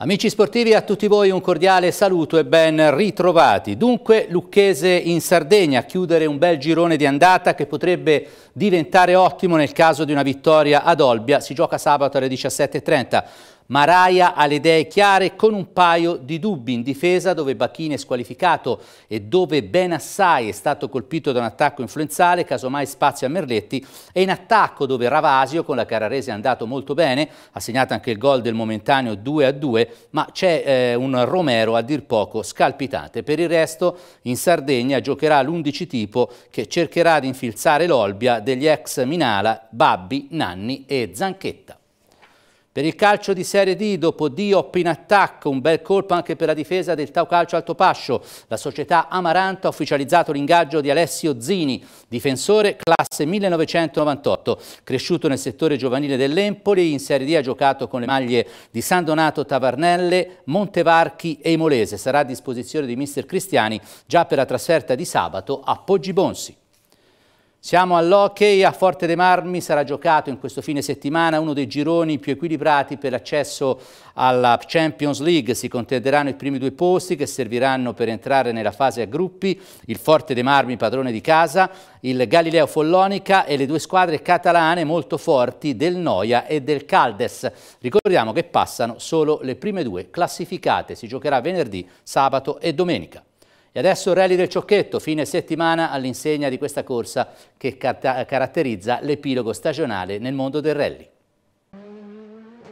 Amici sportivi, a tutti voi un cordiale saluto e ben ritrovati. Dunque, Lucchese in Sardegna, a chiudere un bel girone di andata che potrebbe diventare ottimo nel caso di una vittoria ad Olbia. Si gioca sabato alle 17.30. Maraia ha le idee chiare con un paio di dubbi in difesa dove Bacchini è squalificato e dove Ben Assai è stato colpito da un attacco influenzale, casomai spazio a Merletti, e in attacco dove Ravasio con la Cararese è andato molto bene, ha segnato anche il gol del momentaneo 2-2, ma c'è eh, un Romero a dir poco scalpitante. Per il resto in Sardegna giocherà l'11 tipo che cercherà di infilzare l'Olbia degli ex Minala, Babbi, Nanni e Zanchetta. Per il calcio di Serie D, dopo Diop in attacco, un bel colpo anche per la difesa del Tau Calcio Altopascio. La società Amaranta ha ufficializzato l'ingaggio di Alessio Zini, difensore classe 1998. Cresciuto nel settore giovanile dell'Empoli, in Serie D ha giocato con le maglie di San Donato Tavarnelle, Montevarchi e Imolese. Sarà a disposizione di mister Cristiani già per la trasferta di sabato a Poggi Bonsi. Siamo all'hockey, a Forte dei Marmi sarà giocato in questo fine settimana uno dei gironi più equilibrati per l'accesso alla Champions League. Si contenderanno i primi due posti che serviranno per entrare nella fase a gruppi, il Forte dei Marmi padrone di casa, il Galileo Follonica e le due squadre catalane molto forti del Noia e del Caldes. Ricordiamo che passano solo le prime due classificate, si giocherà venerdì, sabato e domenica. E adesso il Rally del Ciocchetto, fine settimana all'insegna di questa corsa che caratterizza l'epilogo stagionale nel mondo del rally.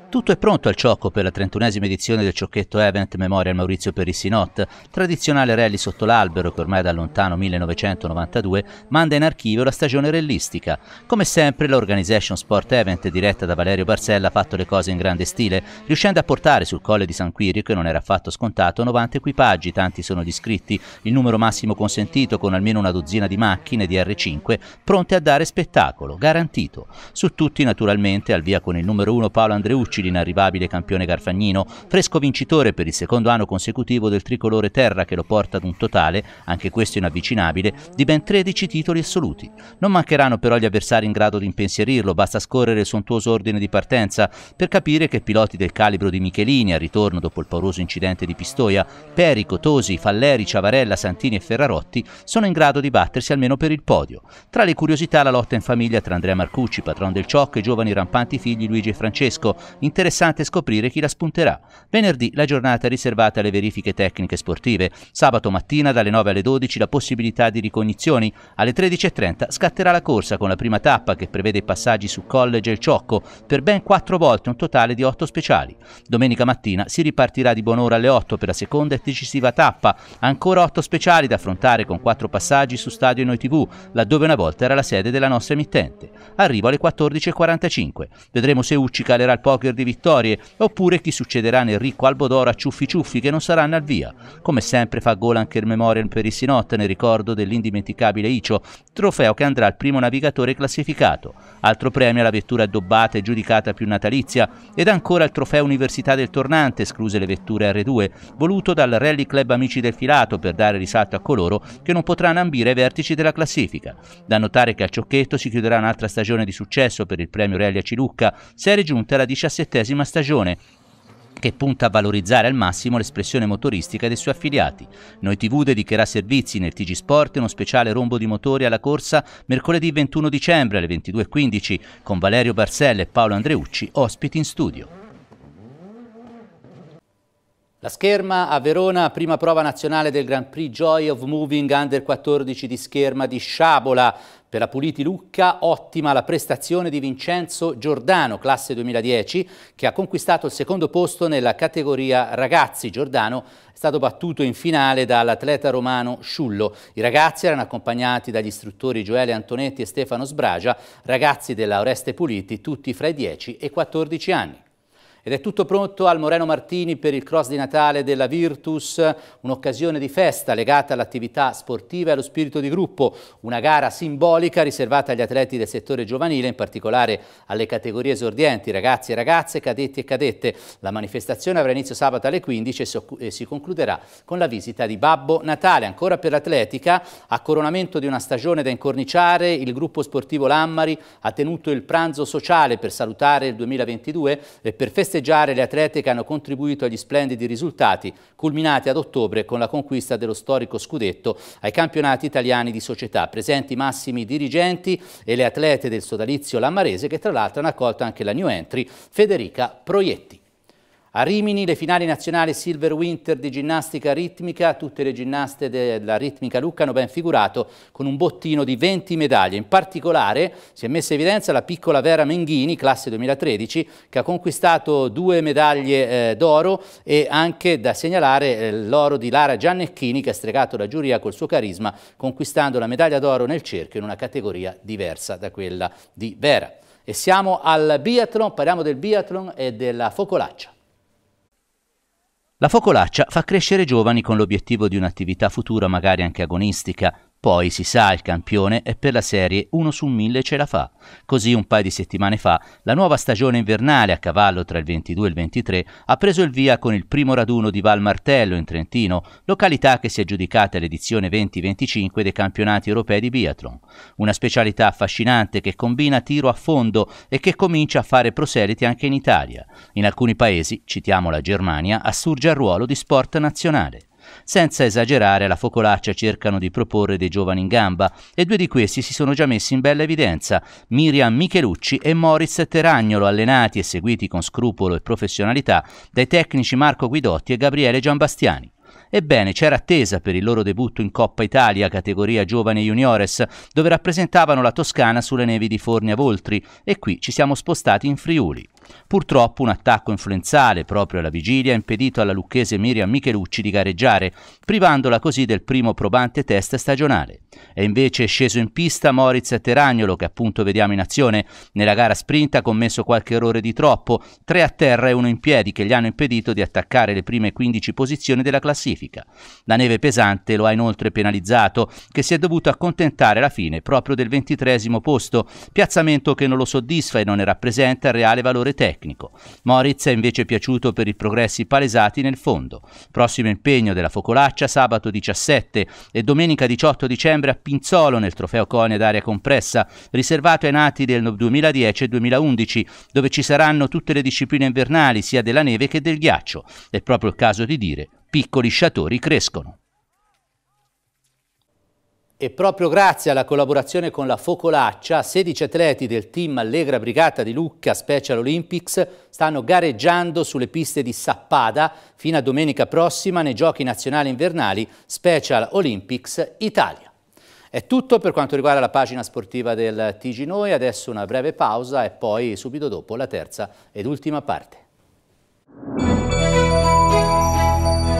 Tutto è pronto al Ciocco per la 31esima edizione del Ciocchetto Event Memorial Maurizio Perissinot, tradizionale rally sotto l'albero che ormai da lontano 1992 manda in archivio la stagione rellistica. Come sempre l'Organization Sport Event diretta da Valerio Barcella ha fatto le cose in grande stile, riuscendo a portare sul colle di San Quirio, che non era affatto scontato, 90 equipaggi, tanti sono gli iscritti, il numero massimo consentito con almeno una dozzina di macchine di R5 pronte a dare spettacolo, garantito. Su tutti naturalmente al via con il numero 1 Paolo Andreucci, Petrucci, l'inarrivabile campione Garfagnino, fresco vincitore per il secondo anno consecutivo del tricolore terra che lo porta ad un totale, anche questo inavvicinabile, di ben 13 titoli assoluti. Non mancheranno però gli avversari in grado di impensierirlo, basta scorrere il sontuoso ordine di partenza per capire che piloti del calibro di Michelini al ritorno dopo il pauroso incidente di Pistoia, Perico, Tosi, Falleri, Ciavarella, Santini e Ferrarotti sono in grado di battersi almeno per il podio. Tra le curiosità la lotta in famiglia tra Andrea Marcucci, patron del Ciocco e giovani rampanti figli Luigi e Francesco, Interessante scoprire chi la spunterà. Venerdì la giornata riservata alle verifiche tecniche sportive. Sabato mattina dalle 9 alle 12 la possibilità di ricognizioni. Alle 13.30 scatterà la corsa con la prima tappa che prevede i passaggi su College e il Ciocco per ben quattro volte un totale di otto speciali. Domenica mattina si ripartirà di buon'ora alle 8 per la seconda e decisiva tappa. Ancora otto speciali da affrontare con quattro passaggi su Stadio Noi TV, laddove una volta era la sede della nostra emittente. Arrivo alle 14.45. Vedremo se Ucci calerà il poker di vittorie, oppure chi succederà nel ricco a Ciuffi Ciuffi che non saranno al via. Come sempre fa gola anche il Memorial per i Sinot nel ricordo dell'indimenticabile Icio, trofeo che andrà al primo navigatore classificato. Altro premio alla vettura addobbata e giudicata più natalizia ed ancora il trofeo Università del Tornante, escluse le vetture R2, voluto dal Rally Club Amici del Filato per dare risalto a coloro che non potranno ambire ai vertici della classifica. Da notare che a Ciocchetto si chiuderà un'altra stagione di successo per il premio Rally a Cilucca, serie giunta alla 17 diciassettesima stagione che punta a valorizzare al massimo l'espressione motoristica dei suoi affiliati. Noi TV dedicherà servizi nel TG Sport e uno speciale rombo di motori alla corsa mercoledì 21 dicembre alle 22.15 con Valerio Barcella e Paolo Andreucci ospiti in studio. La scherma a Verona, prima prova nazionale del Grand Prix Joy of Moving Under 14 di scherma di Sciabola. Per la Puliti Lucca ottima la prestazione di Vincenzo Giordano, classe 2010, che ha conquistato il secondo posto nella categoria ragazzi. Giordano è stato battuto in finale dall'atleta romano Sciullo. I ragazzi erano accompagnati dagli istruttori Gioele Antonetti e Stefano Sbragia, ragazzi della Oreste Puliti, tutti fra i 10 e i 14 anni. Ed è tutto pronto al Moreno Martini per il cross di Natale della Virtus, un'occasione di festa legata all'attività sportiva e allo spirito di gruppo, una gara simbolica riservata agli atleti del settore giovanile, in particolare alle categorie esordienti, ragazzi e ragazze, cadetti e cadette. La manifestazione avrà inizio sabato alle 15 e si concluderà con la visita di Babbo Natale. Ancora per l'atletica, a coronamento di una stagione da incorniciare, il gruppo sportivo Lammari ha tenuto il pranzo sociale per salutare il 2022 e per festeggiare festeggiare le atlete che hanno contribuito agli splendidi risultati, culminati ad ottobre con la conquista dello storico scudetto ai campionati italiani di società. Presenti i massimi dirigenti e le atlete del sodalizio Lammarese che tra l'altro hanno accolto anche la new entry Federica Proietti. A Rimini le finali nazionali Silver Winter di ginnastica ritmica, tutte le ginnaste della ritmica Lucca hanno ben figurato con un bottino di 20 medaglie. In particolare si è messa in evidenza la piccola Vera Menghini, classe 2013, che ha conquistato due medaglie eh, d'oro e anche da segnalare eh, l'oro di Lara Giannecchini che ha stregato la giuria col suo carisma conquistando la medaglia d'oro nel cerchio in una categoria diversa da quella di Vera. E siamo al biathlon, parliamo del biathlon e della focolaccia. La focolaccia fa crescere giovani con l'obiettivo di un'attività futura magari anche agonistica, poi si sa il campione e per la serie uno su mille ce la fa. Così un paio di settimane fa la nuova stagione invernale a cavallo tra il 22 e il 23 ha preso il via con il primo raduno di Val Martello in Trentino, località che si è giudicata l'edizione 2025 dei campionati europei di biathlon. Una specialità affascinante che combina tiro a fondo e che comincia a fare proseliti anche in Italia. In alcuni paesi, citiamo la Germania, assurge al ruolo di sport nazionale. Senza esagerare, la focolaccia cercano di proporre dei giovani in gamba e due di questi si sono già messi in bella evidenza, Miriam Michelucci e Moritz Teragnolo, allenati e seguiti con scrupolo e professionalità dai tecnici Marco Guidotti e Gabriele Giambastiani. Ebbene, c'era attesa per il loro debutto in Coppa Italia, categoria giovane juniores, dove rappresentavano la Toscana sulle nevi di Fornia Voltri e qui ci siamo spostati in Friuli. Purtroppo un attacco influenzale proprio alla vigilia ha impedito alla lucchese Miriam Michelucci di gareggiare, privandola così del primo probante test stagionale. È invece sceso in pista Moritz Teragnolo, che appunto vediamo in azione. Nella gara sprint ha commesso qualche errore di troppo, tre a terra e uno in piedi, che gli hanno impedito di attaccare le prime 15 posizioni della classifica. La neve pesante lo ha inoltre penalizzato, che si è dovuto accontentare alla fine proprio del ventitresimo posto, piazzamento che non lo soddisfa e non ne rappresenta il reale valore tecnico. Moritz è invece piaciuto per i progressi palesati nel fondo. Prossimo impegno della Focolaccia sabato 17 e domenica 18 dicembre a Pinzolo nel trofeo Cone ad aria compressa, riservato ai nati del 2010 e 2011, dove ci saranno tutte le discipline invernali sia della neve che del ghiaccio. È proprio il caso di dire, piccoli sciatori crescono. E proprio grazie alla collaborazione con la Focolaccia, 16 atleti del team Allegra Brigata di Lucca Special Olympics stanno gareggiando sulle piste di Sappada fino a domenica prossima nei Giochi Nazionali Invernali Special Olympics Italia. È tutto per quanto riguarda la pagina sportiva del TG Noi, adesso una breve pausa e poi subito dopo la terza ed ultima parte.